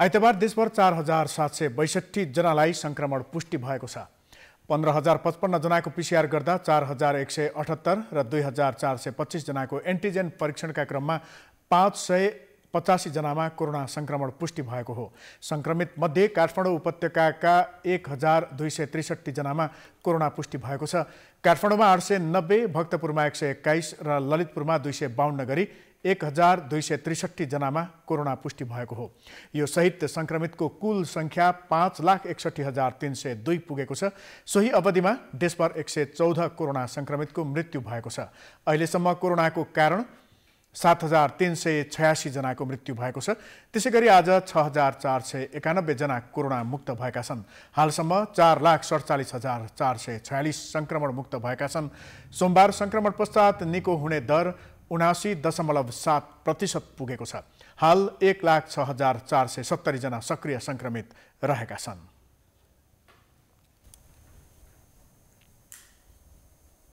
आइतबार देशभर चार हजार सात सय बैसठी जनालाई सङ्क्रमण पुष्टि भएको छ पन्ध्र हजार पचपन्न जनाको पिसिआर गर्दा चार हजार एक सय अठहत्तर र दुई हजार चार सय पच्चिस जनाको एन्टिजेन परीक्षणका क्रममा पाँच सय जनामा कोरोना सङ्क्रमण पुष्टि भएको हो सङ्क्रमित मध्ये काठमाडौँ उपत्यकाका एक हजार दुई सय त्रिसठीजनामा कोरोना पुष्टि भएको छ काठमाडौँमा आठ सय नब्बे भक्तपुरमा एक सय एक्काइस र ललितपुरमा दुई सय बाहन्न गरी एक हजार दुई सय त्रिसठीजनामा कोरोना पुष्टि भएको हो यो सहित सङ्क्रमितको कुल सङ्ख्या पाँच लाख एकसट्ठी हजार तिन सय दुई पुगेको छ सोही अवधिमा देशभर एक सय चौध कोरोना सङ्क्रमितको मृत्यु भएको छ अहिलेसम्म कोरोनाको कारण सात हजार तिन सय छयासीजनाको मृत्यु भएको छ त्यसै गरी आज छ हजार चार सय एकानब्बेजना मुक्त भएका छन् हालसम्म चार लाख सडचालिस हजार चार सय छयालिस मुक्त भएका छन् सोमबार सङ्क्रमण पश्चात निको हुने दर उनासी दशमलव सात प्रतिशत पुगेको छ हाल एक लाख छ हजार चार सय सत्तरीजना सक्रिय सङ्क्रमित रहेका छन्